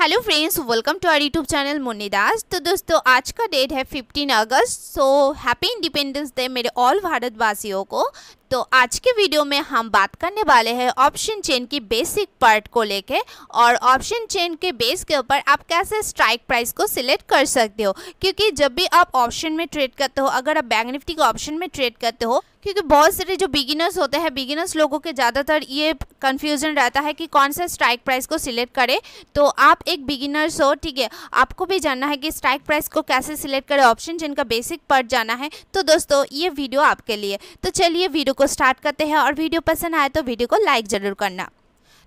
Hello friends welcome to our YouTube channel Munni Das तो दोस्तों आज का डेट है 15 अगस्त सो हैप्पी इंडिपेंडेंस डे मेरे ऑल भारतवासियों को तो आज के वीडियो में हम बात करने वाले हैं ऑप्शन चेन की बेसिक पार्ट को लेके और ऑप्शन चेन के बेस के ऊपर आप कैसे स्ट्राइक प्राइस को सिलेक्ट कर सकते हो क्योंकि जब भी आप ऑप्शन में ट्रेड करते हो अगर आप बैंक निफ्टी के ऑप्शन में ट्रेड करते हो क्योंकि बहुत सारे जो बिगिनर्स होते हैं बिगिनर्स लोगों के ज़्यादातर ये कन्फ्यूजन रहता है कि कौन सा स्ट्राइक प्राइस को सिलेक्ट करें तो आप एक बिगिनर्स हो ठीक है आपको भी जानना है कि स्ट्राइक प्राइस को कैसे सिलेक्ट करें ऑप्शन जिनका बेसिक पार्ट जाना है तो दोस्तों ये वीडियो आपके लिए तो चलिए वीडियो को को स्टार्ट करते हैं और वीडियो पसंद आए तो वीडियो को लाइक ज़रूर करना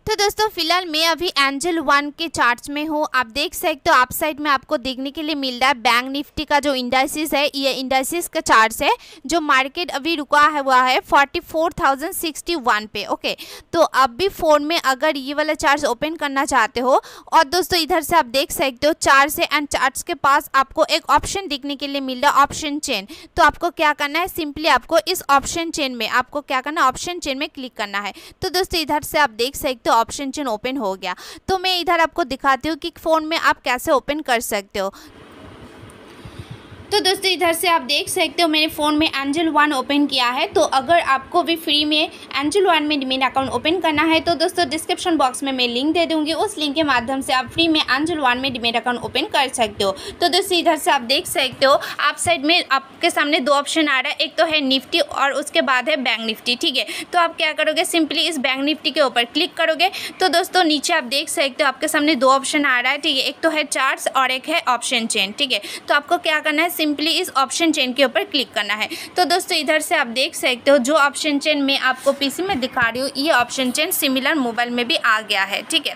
तो दोस्तों फिलहाल मैं अभी एंजल वन के चार्ट में हूँ आप देख सकते हो आप साइड में आपको देखने के लिए मिल रहा है बैंक निफ्टी का जो इंडाइसिस है ये इंडाइसिस का चार्ट है जो मार्केट अभी रुका है हुआ है 44,061 पे ओके तो अब भी फ़ोन में अगर ये वाला चार्ज ओपन करना चाहते हो और दोस्तों इधर से आप देख सकते हो चार्ज से एंड चार्ट के पास आपको एक ऑप्शन देखने के लिए मिल रहा है ऑप्शन चेन तो आपको क्या करना है सिंपली आपको इस ऑप्शन चेन में आपको क्या करना है ऑप्शन चेन में क्लिक करना है तो दोस्तों इधर से आप देख सकते हो ऑप्शन चिन्ह ओपन हो गया तो मैं इधर आपको दिखाती हूँ कि फ़ोन में आप कैसे ओपन कर सकते हो तो दोस्तों इधर से आप देख सकते हो मेरे फ़ोन में एंजल वन ओपन किया है तो अगर आपको भी फ्री में एंजल वन में डिमेट अकाउंट ओपन करना है तो दोस्तों डिस्क्रिप्शन बॉक्स में मैं लिंक दे दूँगी उस लिंक के माध्यम से आप फ्री में एंजल वन में डिमेट अकाउंट ओपन कर सकते हो तो दोस्तों इधर से आप देख सकते हो आप साइड में आपके सामने दो ऑप्शन आ रहा है एक तो है निफ्टी और उसके बाद है बैंक निफ्टी ठीक है तो आप क्या करोगे सिंपली इस बैंक निफ्टी के ऊपर क्लिक करोगे तो दोस्तों नीचे आप देख सकते हो आपके सामने दो ऑप्शन आ रहा है ठीक है एक तो है चार्ट और एक है ऑप्शन चेन ठीक है तो आपको क्या करना है सिंपली इस ऑप्शन चेन के ऊपर क्लिक करना है तो दोस्तों इधर से आप देख सकते हो जो ऑप्शन चेन मैं आपको पीसी में दिखा रही हूँ ये ऑप्शन चेन सिमिलर मोबाइल में भी आ गया है ठीक है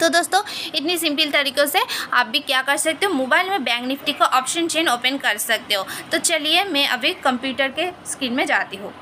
तो दोस्तों इतनी सिंपल तरीक़ों से आप भी क्या कर सकते हो मोबाइल में बैंक निफ्टी का ऑप्शन चेन ओपन कर सकते हो तो चलिए मैं अभी कंप्यूटर के स्क्रीन में जाती हूँ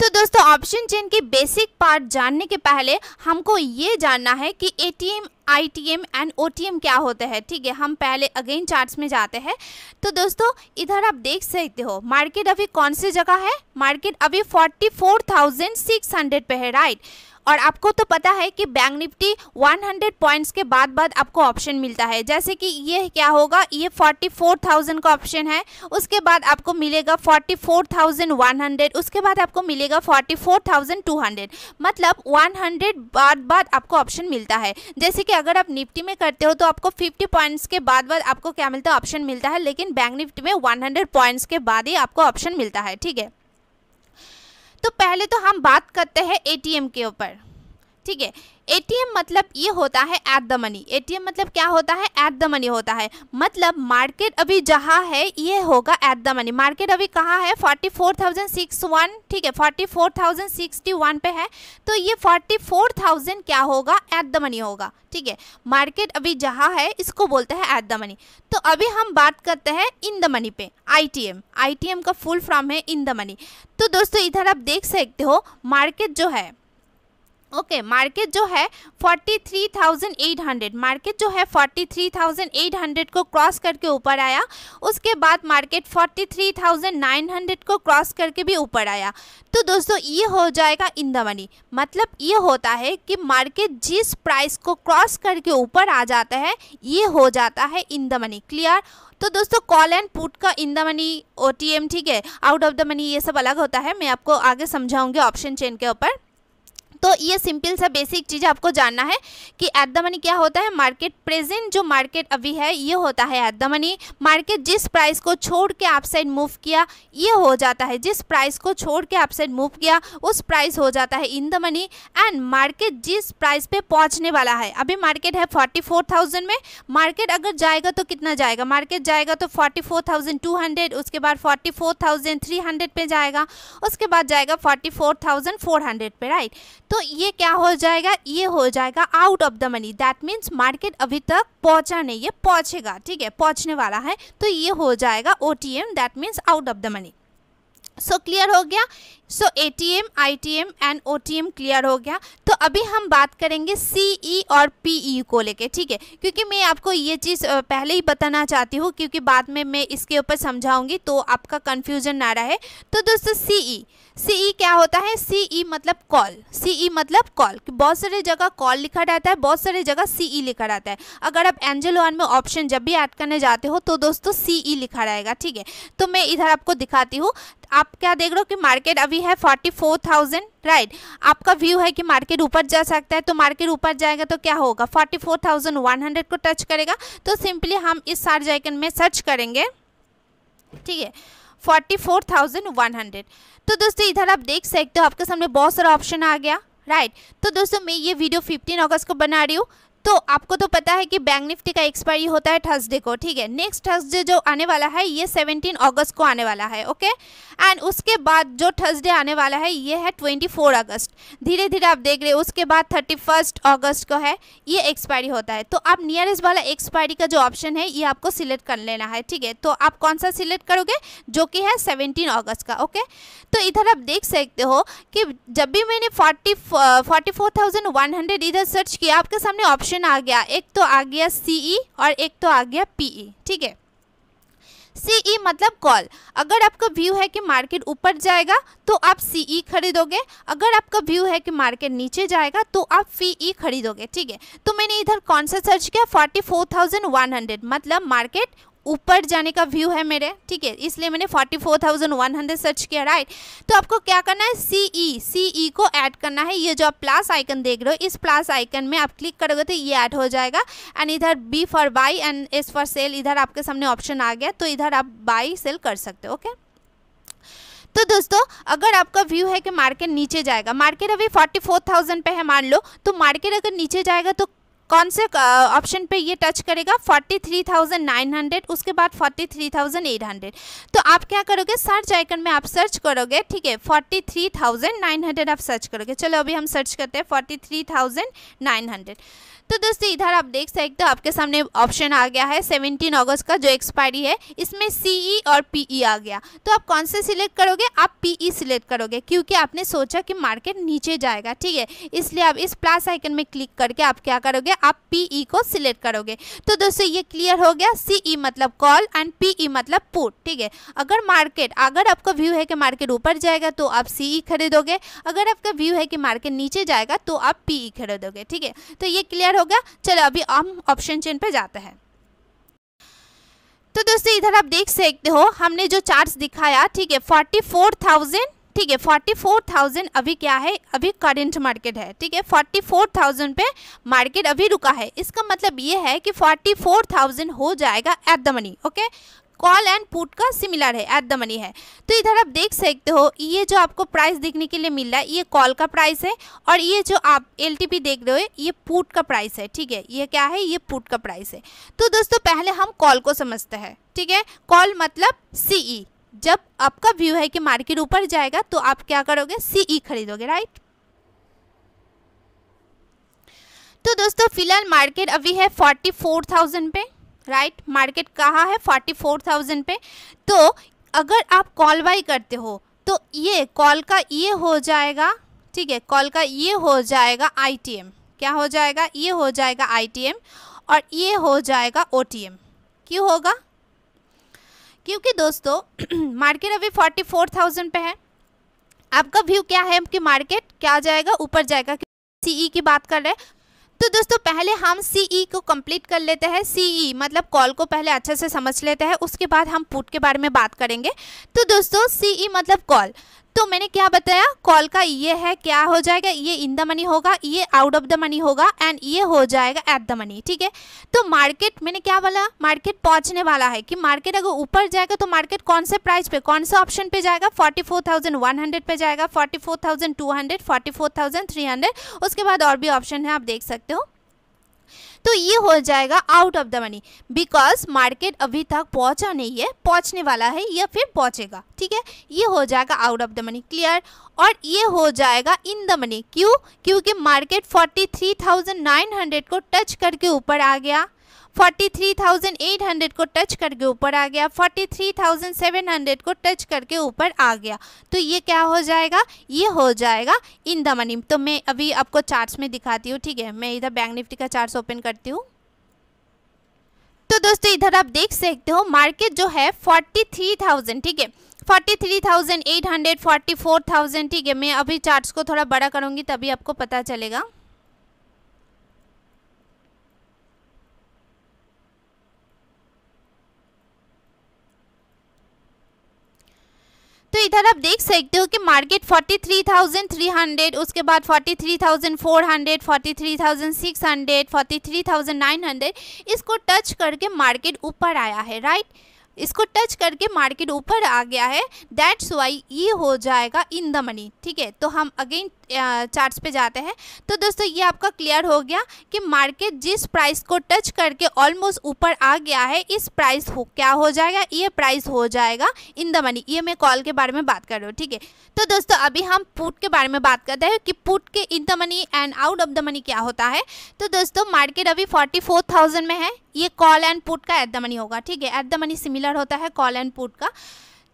तो दोस्तों ऑप्शन चेन की बेसिक पार्ट जानने के पहले हमको ये जानना है कि एटीएम आईटीएम एंड ओटीएम क्या होता है ठीक है हम पहले अगेन चार्ट्स में जाते हैं तो दोस्तों इधर आप देख सकते हो मार्केट अभी कौन सी जगह है मार्केट अभी 44,600 पे है राइट right? और आपको तो पता है कि बैंक निफ्टी 100 पॉइंट्स के बाद बाद आपको ऑप्शन मिलता है जैसे कि ये क्या होगा ये 44,000 का ऑप्शन है उसके बाद आपको मिलेगा 44,100 उसके बाद आपको मिलेगा 44,200 मतलब 100 बाद बाद आपको ऑप्शन मिलता है जैसे कि अगर आप निफ्टी में करते हो तो आपको 50 पॉइंट्स के बाद बाद आपको क्या मिलता है ऑप्शन मिलता है लेकिन बैंक निफ्टी में वन पॉइंट्स के बाद ही आपको ऑप्शन मिलता है ठीक है तो पहले तो हम बात करते हैं एटीएम के ऊपर ठीक है एटीएम मतलब ये होता है एट द मनी एटीएम मतलब क्या होता है एट द मनी होता है मतलब मार्केट अभी जहाँ है ये होगा एट द मनी मार्केट अभी कहाँ है forty four thousand six one ठीक है forty four thousand sixty one पे है तो ये फोर्टी फोर थाउजेंड क्या होगा एट द मनी होगा ठीक है मार्केट अभी जहाँ है इसको बोलते हैं एट द मनी तो अभी हम बात करते हैं इन द मनी पे आईटीएम आईटीएम का फुल फॉर्म है इन द मनी तो दोस्तों इधर आप देख सकते हो मार्केट जो है ओके okay, मार्केट जो है 43,800 मार्केट जो है 43,800 को क्रॉस करके ऊपर आया उसके बाद मार्केट 43,900 को क्रॉस करके भी ऊपर आया तो दोस्तों ये हो जाएगा इन द मनी मतलब ये होता है कि मार्केट जिस प्राइस को क्रॉस करके ऊपर आ जाता है ये हो जाता है इन द मनी क्लियर तो दोस्तों कॉल एंड पुट का इन द मनी ओ ठीक है आउट ऑफ द मनी ये सब अलग होता है मैं आपको आगे समझाऊँगी ऑप्शन चेन के ऊपर तो ये सिंपल सा बेसिक चीज़ आपको जानना है कि एट द मनी क्या होता है मार्केट प्रेजेंट जो मार्केट अभी है ये होता है एट द मनी मार्केट जिस प्राइस को छोड़ के आप साइड मूव किया ये हो जाता है जिस प्राइस को छोड़ के आप साइड मूव किया उस प्राइस हो जाता है in the money and market जिस प्राइस पे पहुंचने वाला है अभी मार्केट है फोर्टी फोर थाउजेंड में मार्केट अगर जाएगा तो कितना जाएगा मार्केट जाएगा तो forty four thousand two hundred उसके बाद forty four thousand three hundred पे जाएगा उसके बाद जाएगा forty four thousand four hundred पे राइट तो ये क्या हो जाएगा ये हो जाएगा out of the money that means market अभी तक पहुंचा नहीं है पहुंचेगा ठीक है पहुंचने वाला है तो ये हो जाएगा O T M that means out of the money so clear हो गया so A T M I T M and O T M clear हो गया तो अभी हम बात करेंगे सी ई e और पी ई e को लेके ठीक है क्योंकि मैं आपको ये चीज़ पहले ही बताना चाहती हूँ क्योंकि बाद में मैं इसके ऊपर समझाऊंगी तो आपका कन्फ्यूजन ना रहे तो दोस्तों सी ई सी ई क्या होता है सी ई e मतलब कॉल सी ई मतलब कॉल बहुत सारे जगह कॉल लिखा रहता है बहुत सारे जगह सी ई लिखा रहता है अगर आप एंजल वन में ऑप्शन जब भी ऐड करने जाते हो तो दोस्तों सी ई लिखा रहेगा ठीक है तो मैं इधर आपको दिखाती हूँ आप क्या देख रहे हो कि मार्केट अभी भी है फोर्टी फोर थाउजेंड राइट आपका व्यू है कि मार्केट ऊपर जा सकता है तो मार्केट ऊपर जाएगा तो क्या होगा forty four thousand one hundred को टच करेगा तो सिंपली हम इस सार्ज आइकन में सर्च करेंगे ठीक है forty four thousand one hundred तो दोस्तों इधर आप देख सकते हो आपके सामने बहुत सारा ऑप्शन आ गया राइट right. तो दोस्तों मैं ये वीडियो 15 अगस्त को बना रही हूँ तो आपको तो पता है कि बैंक निफ्टी का एक्सपायरी होता है थर्सडे को ठीक है नेक्स्ट थर्सडे जो आने वाला है ये 17 अगस्त को आने वाला है ओके एंड उसके बाद जो थर्सडे आने वाला है ये है 24 अगस्त धीरे धीरे आप देख रहे हो उसके बाद 31 अगस्त को है ये एक्सपायरी होता है तो आप नियरेस्ट वाला एक्सपायरी का जो ऑप्शन है ये आपको सिलेक्ट कर लेना है ठीक है तो आप कौन सा सिलेक्ट करोगे जो कि है सेवनटीन अगस्त का ओके तो इधर आप देख सकते हो कि जब भी मैंने फोर्टी फोर्टी इधर सर्च किया आपके सामने ऑप्शन क्वेश्चन आ गया एक तो आ गया सीई e और एक तो आ गया पीई e, ठीक है सीई e मतलब कॉल अगर आपका व्यू है कि मार्केट ऊपर जाएगा तो आप सीई खरीदोगे अगर आपका व्यू है कि मार्केट नीचे जाएगा तो आप पीई खरीदोगे ठीक है तो मैंने इधर कौन सा सर्च किया 44,100 मतलब मार्केट ऊपर जाने का व्यू है मेरे ठीक है इसलिए मैंने 44,100 सर्च किया राइट तो आपको क्या करना है सी ई सी ई को ऐड करना है ये जो आप प्लस आइकन देख रहे हो इस प्लस आइकन में आप क्लिक करोगे तो ये ऐड हो जाएगा एंड इधर B for buy and S for sell इधर आपके सामने ऑप्शन आ गया तो इधर आप बाई सेल कर सकते हो ओके तो दोस्तों अगर आपका व्यू है कि मार्केट नीचे जाएगा मार्केट अभी 44,000 पे है मान लो तो मार्केट अगर नीचे जाएगा तो कौन से ऑप्शन पे ये टच करेगा 43,900 उसके बाद 43,800 तो आप क्या करोगे सर्च आइकन में आप सर्च करोगे ठीक है 43,900 आप सर्च करोगे चलो अभी हम सर्च करते हैं 43,900 तो दोस्तों इधर आप देख सकते हो आपके सामने ऑप्शन आ गया है 17 अगस्त का जो एक्सपायरी है इसमें सीई e और पीई e आ गया तो आप कौन से सिलेक्ट करोगे आप पीई सिलेक्ट e करोगे क्योंकि आपने सोचा कि मार्केट नीचे जाएगा ठीक है इसलिए आप इस प्लस आइकन में क्लिक करके आप क्या करोगे आप पी ई e को सिलेक्ट करोगे तो दोस्तों ये क्लियर हो गया सी ई e मतलब कॉल एंड पी ई मतलब पुट ठीक है अगर मार्केट अगर आपका व्यू है कि मार्केट ऊपर जाएगा तो आप सी ई e खरीदोगे अगर आपका व्यू है कि मार्केट नीचे जाएगा तो आप पी ई खरीदोगे ठीक है तो ये क्लियर हो गया चलो अभी हम ऑप्शन चेन पर जाते हैं तो दोस्तों इधर आप देख सकते हो हमने जो चार्ट दिखाया ठीक है फोर्टी फोर थाउजेंड ठीक है फोर्टी फोर थाउजेंड अभी क्या है अभी करंट मार्केट है ठीक है फोर्टी फोर थाउजेंड पे मार्केट अभी रुका है इसका मतलब ये है कि फोर्टी फोर थाउजेंड हो जाएगा at the money okay call and put का सिमिलर है एट द मनी है तो इधर आप देख सकते हो ये जो आपको प्राइस देखने के लिए मिल रहा है ये कॉल का प्राइस है और ये जो आप एल देख रहे हो ये पुट का प्राइस है ठीक है ये क्या है ये पुट का प्राइस है तो दोस्तों पहले हम कॉल को समझते हैं ठीक है कॉल मतलब सी जब आपका व्यू है कि मार्केट ऊपर जाएगा तो आप क्या करोगे सीई e खरीदोगे राइट तो दोस्तों फिलहाल मार्केट अभी है फोर्टी फोर थाउजेंड पे राइट मार्केट कहाँ है फोर्टी फोर थाउजेंड पे तो अगर आप कॉल बाई करते हो तो ये कॉल का ये हो जाएगा ठीक है कॉल का ये हो जाएगा आईटीएम क्या हो जाएगा ये हो जाएगा आईटीएम और ये हो जाएगा ओटीएम क्यों होगा क्योंकि दोस्तों मार्केट अभी फोर्टी फोर थाउजेंड पे है आपका व्यू क्या है कि मार्केट क्या जाएगा ऊपर जाएगा सीई e की बात कर रहे हैं तो दोस्तों पहले हम सीई e को कंप्लीट कर लेते हैं सीई e मतलब कॉल को पहले अच्छे से समझ लेते हैं उसके बाद हम पुट के बारे में बात करेंगे तो दोस्तों सीई मतलब कॉल तो मैंने क्या बताया कॉल का ये है क्या हो जाएगा ये इन द मनी होगा ये आउट ऑफ द मनी होगा एंड ये हो जाएगा एट द मनी ठीक है तो मार्केट मैंने क्या बोला मार्केट पहुंचने वाला है कि मार्केट अगर ऊपर जाएगा तो मार्केट कौन से प्राइस पे कौन से ऑप्शन पे जाएगा 44,100 पे जाएगा 44,200 44,300 उसके बाद और भी ऑप्शन है आप देख सकते हो तो ये हो जाएगा out of the money because market अभी तक पहुंचा नहीं है पहुंचने वाला है या फिर पहुंचेगा ठीक है ये हो जाएगा out of the money clear और ये हो जाएगा इन द मनी क्यों क्योंकि मार्केट 43,900 को टच करके ऊपर आ गया 43,800 को टच करके ऊपर आ गया 43,700 को टच करके ऊपर आ गया तो ये क्या हो जाएगा ये हो जाएगा इन द मनी तो मैं अभी आपको चार्ट्स में दिखाती हूँ ठीक है मैं इधर बैंक निफ्टी का चार्ट्स ओपन करती हूँ तो दोस्तों इधर आप देख सकते हो मार्केट जो है 43,000 ठीक है 43,800 44,000 ठीक है मैं अभी चार्ट्स को थोड़ा बड़ा करूँगी तभी आपको पता चलेगा दोस्तों इधर आप देख सकते हो कि मार्केट 43,300 उसके बाद 43,400 43,600 43,900 इसको टच करके मार्केट ऊपर आया है राइट इसको टच करके मार्केट ऊपर आ गया है दैट्स वाई ये हो जाएगा इन द मनी ठीक है तो हम अगेन चार्ट्स पे जाते हैं तो दोस्तों ये आपका क्लियर हो गया कि मार्केट जिस प्राइस को टच करके ऑलमोस्ट ऊपर आ गया है इस प्राइस हो क्या हो जाएगा ये प्राइस हो जाएगा इन द मनी ये मैं कॉल के बारे में बात कर रहा हूँ ठीक है तो दोस्तों अभी हम पुट के बारे में बात करते हैं कि पुट के in the money and out of the money क्या होता है तो दोस्तों मार्केट अभी फोर्टी फोर थाउजेंड में है ये कॉल एंड पुट का एट द मनी होगा ठीक है एट द मनी सिमिलर होता है कॉल एंड पुट का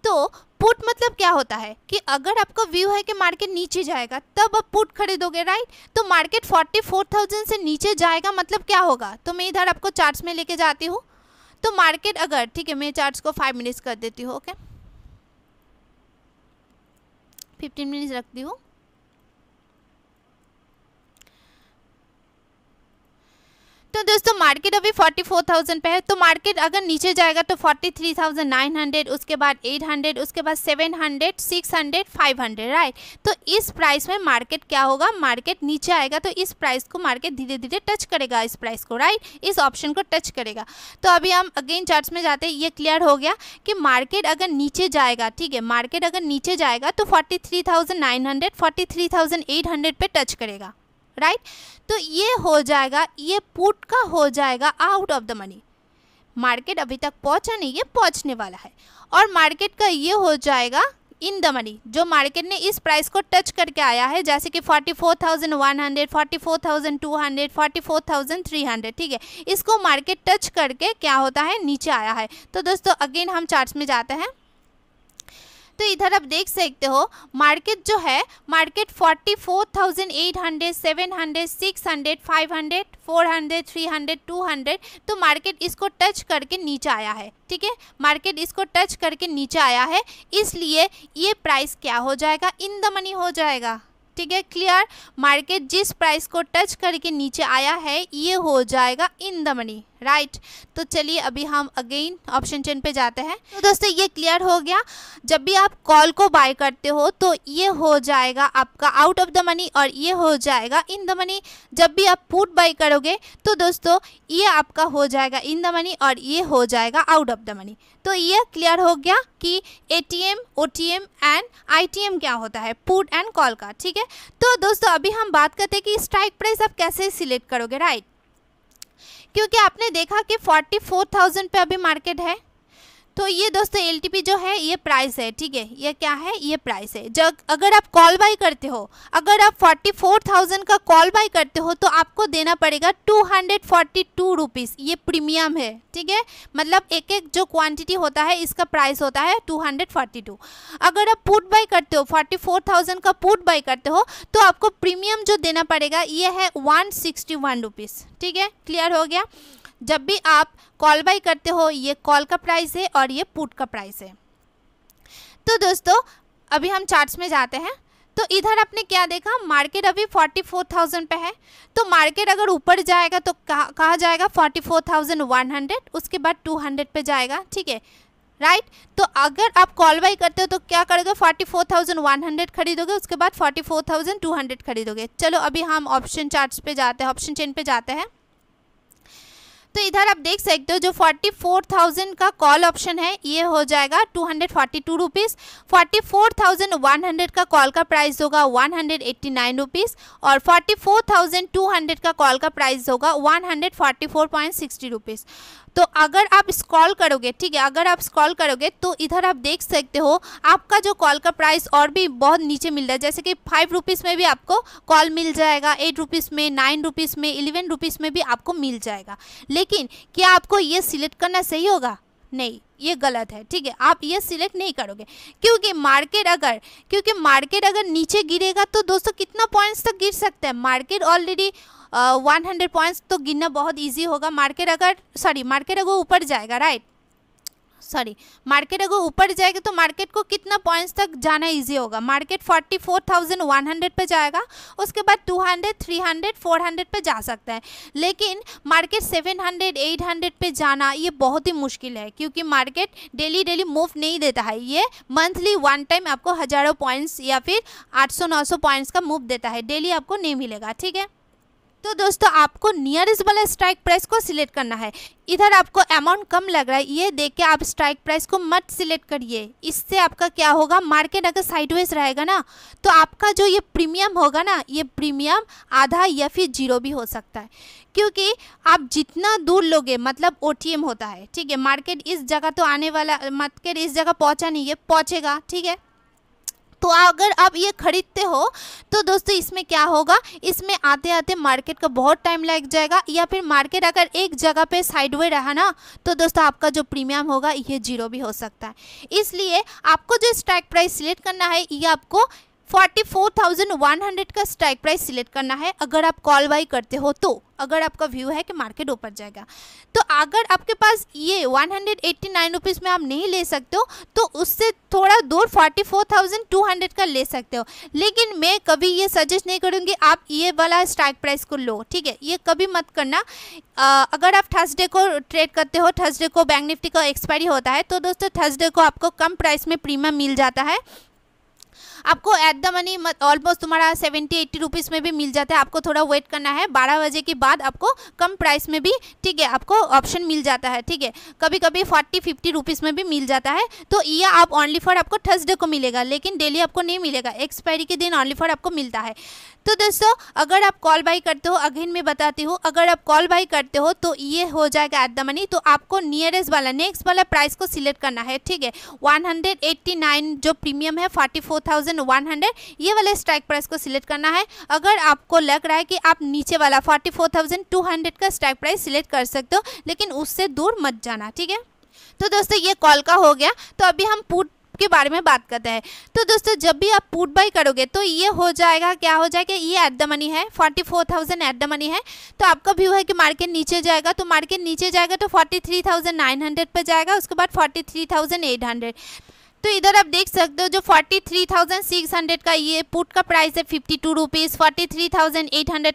तो पुट मतलब क्या होता है कि अगर आपको व्यू है कि मार्केट नीचे जाएगा तब आप पुट खरीदोगे राइट तो मार्केट 44,000 से नीचे जाएगा मतलब क्या होगा तो मैं इधर आपको चार्ट्स में लेके जाती हूँ तो मार्केट अगर ठीक है मैं चार्ट्स को फाइव मिनट्स कर देती हूँ ओके फिफ्टीन मिनट्स रखती हूँ सकते हो दोस्तों मार्केट अभी 44,000 पे है तो मार्केट अगर नीचे जाएगा तो 43,900 उसके बाद 800 उसके बाद 700 600 500 राइट तो इस प्राइस में मार्केट क्या होगा मार्केट नीचे आएगा तो इस प्राइस को मार्केट धीरे धीरे टच करेगा इस प्राइस को राइट इस ऑप्शन को टच करेगा तो अभी हम अगेन चार्ट्स में जाते हैं ये क्लियर हो गया कि मार्केट अगर नीचे जाएगा ठीक है मार्केट अगर नीचे जाएगा तो 43,900 43,800 पे टच करेगा राइट तो ये हो जाएगा ये पुट का हो जाएगा out of the money market अभी तक पहुंचा नहीं ये पहुंचने वाला है और मार्केट का ये हो जाएगा इन द मनी जो मार्केट ने इस प्राइस को टच करके आया है जैसे कि 44,100, 44,200, 44,300 ठीक है इसको मार्केट टच करके क्या होता है नीचे आया है तो दोस्तों अगेन हम चार्ट्स में जाते हैं तो इधर आप देख सकते हो मार्केट जो है मार्केट 44,800, 700, 600, 500, 400, 300, हंड्रेड तो मार्केट इसको टच करके नीचे आया है ठीक है मार्केट इसको टच करके नीचे आया है इसलिए ये प्राइस क्या हो जाएगा इन द मनी हो जाएगा ठीक है क्लियर मार्केट जिस प्राइस को टच करके नीचे आया है ये हो जाएगा in the money right right. तो चलिए अभी हम अगेन ऑप्शन टेन पे जाते हैं तो दोस्तों ये क्लियर हो गया जब भी आप कॉल को बाय करते हो तो ये हो जाएगा आपका आउट ऑफ द मनी और ये हो जाएगा इन द मनी जब भी आप पुट बाय करोगे तो दोस्तों ये आपका हो जाएगा इन द मनी और ये हो जाएगा आउट ऑफ द मनी तो ये क्लियर हो गया कि A T M O T M and I T M क्या होता है पुट एंड कॉल का ठीक है तो दोस्तों अभी हम बात करते हैं कि स्ट्राइक प्राइस आप कैसे सिलेक्ट करोगे राइट right? क्योंकि आपने देखा कि 44,000 पे अभी मार्केट है तो ये दोस्तों एल जो है ये प्राइस है ठीक है ये क्या है ये प्राइस है जब अगर आप कॉल बाई करते हो अगर आप फोर्टी फोर थाउजेंड का कॉल बाई करते हो तो आपको देना पड़ेगा two hundred forty two rupees ये प्रीमियम है ठीक है मतलब एक एक जो क्वांटिटी होता है इसका प्राइस होता है टू हंड्रेड फोर्टी टू अगर आप पुट बाई करते हो फोर्टी फोर थाउजेंड का पुट बाई करते हो तो आपको प्रीमियम जो देना पड़ेगा ये है वन सिक्सटी वन रुपीज़ ठीक है क्लियर हो गया जब भी आप कॉल बाई करते हो ये कॉल का प्राइस है और ये पुट का प्राइस है तो दोस्तों अभी हम चार्ट्स में जाते हैं तो इधर आपने क्या देखा मार्केट अभी 44,000 पे है तो मार्केट अगर ऊपर जाएगा तो कहा, कहा जाएगा 44,100 उसके बाद 200 पे जाएगा ठीक है राइट तो अगर आप कॉल बाई करते हो तो क्या करोगे 44,100 खरीदोगे उसके बाद 44,200 खरीदोगे चलो अभी हम ऑप्शन चार्ट्स पे जाते हैं ऑप्शन चेन पे जाते हैं तो इधर आप देख सकते हो जो 44,000 का कॉल ऑप्शन है ये हो जाएगा two hundred forty two rupees forty four thousand one hundred का कॉल का प्राइस होगा one hundred eighty nine rupees और forty four thousand two hundred का कॉल का प्राइस होगा one hundred forty four point sixty rupees तो अगर आप स्क्रॉल करोगे ठीक है अगर आप स्क्रॉल करोगे तो इधर आप देख सकते हो आपका जो कॉल का प्राइस और भी बहुत नीचे मिल रहा है जैसे कि फाइव रुपीज़ में भी आपको कॉल मिल जाएगा एट रुपीज़ में नाइन रुपीज़ में इलेवन रुपीज़ में भी आपको मिल जाएगा लेकिन क्या आपको ये सिलेक्ट करना सही होगा नहीं ये गलत है ठीक है आप ये सिलेक्ट नहीं करोगे क्योंकि मार्केट अगर क्योंकि मार्केट अगर नीचे गिरेगा तो दोस्तों कितना पॉइंट्स तक गिर सकता है market already one hundred points तो गिरना बहुत ईजी होगा मार्केट अगर सॉरी मार्केट अगर ऊपर जाएगा राइट सॉरी मार्केट अगर ऊपर जाएगी तो मार्केट को कितना पॉइंट्स तक जाना इजी होगा मार्केट 44,100 पे जाएगा उसके बाद 200, 300, 400 पे जा सकता है लेकिन मार्केट 700, 800 पे जाना ये बहुत ही मुश्किल है क्योंकि मार्केट डेली डेली मूव नहीं देता है ये मंथली वन टाइम आपको हज़ारों पॉइंट्स या फिर 800, 900 पॉइंट्स का मूव देता है डेली आपको नहीं मिलेगा ठीक है तो दोस्तों आपको नियरेस्ट वाला स्ट्राइक प्राइस को सिलेक्ट करना है इधर आपको अमाउंट कम लग रहा है ये देख के आप स्ट्राइक प्राइस को मत सिलेक्ट करिए इससे आपका क्या होगा मार्केट अगर साइडवेज रहेगा ना तो आपका जो ये प्रीमियम होगा ना ये प्रीमियम आधा या फिर जीरो भी हो सकता है क्योंकि आप जितना दूर लोगे मतलब ओ होता है ठीक है मार्केट इस जगह तो आने वाला मार्केट इस जगह पहुँचा नहीं है पहुँचेगा ठीक है तो अगर आप ये ख़रीदते हो तो दोस्तों इसमें क्या होगा इसमें आते आते मार्केट का बहुत टाइम लग जाएगा या फिर मार्केट अगर एक जगह पे साइडवे रहा ना तो दोस्तों आपका जो प्रीमियम होगा ये जीरो भी हो सकता है इसलिए आपको जो स्ट्राइक प्राइस सिलेक्ट करना है ये आपको 44,100 का स्ट्राइक प्राइस सिलेक्ट करना है अगर आप कॉल बाई करते हो तो अगर आपका व्यू है कि मार्केट ऊपर जाएगा तो अगर आपके पास ये 189 रुपीस में आप नहीं ले सकते हो तो उससे थोड़ा दूर 44,200 का ले सकते हो लेकिन मैं कभी ये सजेस्ट नहीं करूँगी आप ये वाला स्ट्राइक प्राइस को लो ठीक है ये कभी मत करना आ, अगर आप थर्सडे को ट्रेड करते हो थर्सडे को बैंक निफ्टी का एक्सपायरी होता है तो दोस्तों थर्सडे को आपको कम प्राइस में प्रीमियम मिल जाता है आपको एट द मनी ऑलमोस्ट तुम्हारा सेवेंटी एट्टी रुपीज़ में भी मिल जाता है आपको थोड़ा वेट करना है बारह बजे के बाद आपको कम प्राइस में भी ठीक है आपको ऑप्शन मिल जाता है ठीक है कभी कभी फोर्टी फिफ्टी रुपीज़ में भी मिल जाता है तो ये आप ऑनली फॉर आपको थर्सडे को मिलेगा लेकिन डेली आपको नहीं मिलेगा एक्सपायरी के दिन ऑनली फॉर आपको मिलता है तो दोस्तों अगर आप कॉल बाई करते हो अगेन मैं बताती हूँ अगर आप कॉल बाई करते हो तो ये हो जाएगा एट द मनी तो आपको नियरेस्ट वाला नेक्स्ट वाला प्राइस को सिलेक्ट करना है ठीक है 189 जो प्रीमियम है 44,000 वन हंड्रेड ये वाले स्ट्राइक प्राइस को सिलेक्ट करना है अगर आपको लग रहा है कि आप नीचे वाला forty four thousand two hundred का स्ट्राइक प्राइस सिलेक्ट कर सकते हो लेकिन उससे दूर मत जाना ठीक है तो दोस्तों ये कॉल का हो गया तो अभी हम पुट के बारे में बात करते हैं तो दोस्तों जब भी आप पुट बाई करोगे तो ये हो जाएगा क्या हो जाएगा ये एट द मनी है 44,000 एट द मनी है तो आपका व्यू है कि मार्केट नीचे जाएगा तो मार्केट नीचे जाएगा तो 43,900 पर जाएगा उसके बाद 43,800 तो इधर आप देख सकते हो जो 43,600 का ये पुट का प्राइस है फिफ्टी टू रुपीज़ फोर्टी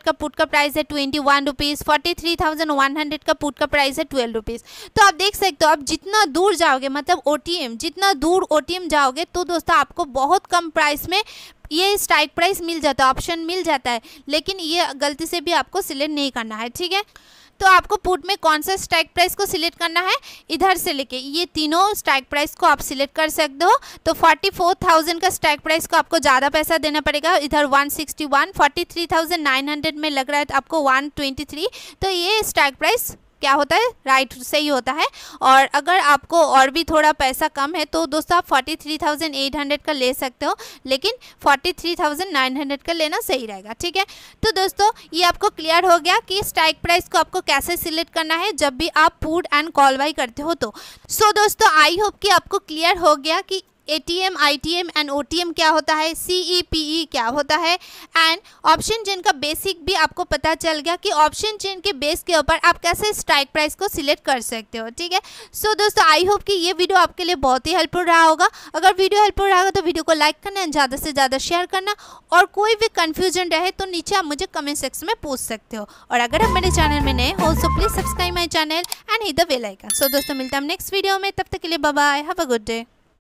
का पुट का प्राइस है ट्वेंटी वन रुपीज़ फोर्टी का पुट का प्राइस है ट्वेल्व रुपीज़ तो आप देख सकते हो आप जितना दूर जाओगे मतलब ओ जितना दूर ओ जाओगे तो दोस्तों आपको बहुत कम प्राइस में ये स्ट्राइक प्राइस मिल जाता है ऑप्शन मिल जाता है लेकिन ये गलती से भी आपको सिलेक्ट नहीं करना है ठीक है तो आपको पुट में कौन सा स्ट्राइक प्राइस को सिलेक्ट करना है इधर से लेके ये तीनों स्ट्राइक प्राइस को आप सिलेक्ट कर सकते हो तो 44,000 का स्ट्राइक प्राइस को आपको ज़्यादा पैसा देना पड़ेगा इधर 161 43,900 में लग रहा है तो आपको 123 तो ये स्ट्राइक प्राइस क्या होता है राइट सही होता है और अगर आपको और भी थोड़ा पैसा कम है तो दोस्तों आप 43,800 का ले सकते हो लेकिन 43,900 का लेना सही रहेगा ठीक है तो दोस्तों ये आपको क्लियर हो गया कि स्ट्राइक प्राइस को आपको कैसे सिलेक्ट करना है जब भी आप पुट एंड कॉल बाई करते हो तो सो so, दोस्तों आई होप कि आपको क्लियर हो गया कि A T M I T M and O T M क्या होता है सी ई पी ई क्या होता है एंड ऑप्शन चेन का बेसिक भी आपको पता चल गया कि ऑप्शन चेन के बेस के ऊपर आप कैसे स्ट्राइक प्राइस को सिलेक्ट कर सकते हो ठीक है सो so, दोस्तों आई होप कि ये वीडियो आपके लिए बहुत ही हेल्पफुल रहा होगा अगर वीडियो हेल्पफुल रहा होगा तो वीडियो को लाइक करना एंड ज़्यादा से ज़्यादा शेयर करना और कोई भी कन्फ्यूजन रहे तो नीचे आप मुझे कमेंट सेक्शन में पूछ सकते हो और अगर आप मेरे चैनल में नए हो so please subscribe my channel and hit the bell icon so दोस्तों मिलता हम नेक्स्ट वीडियो में तब तक के लिए bye have a good day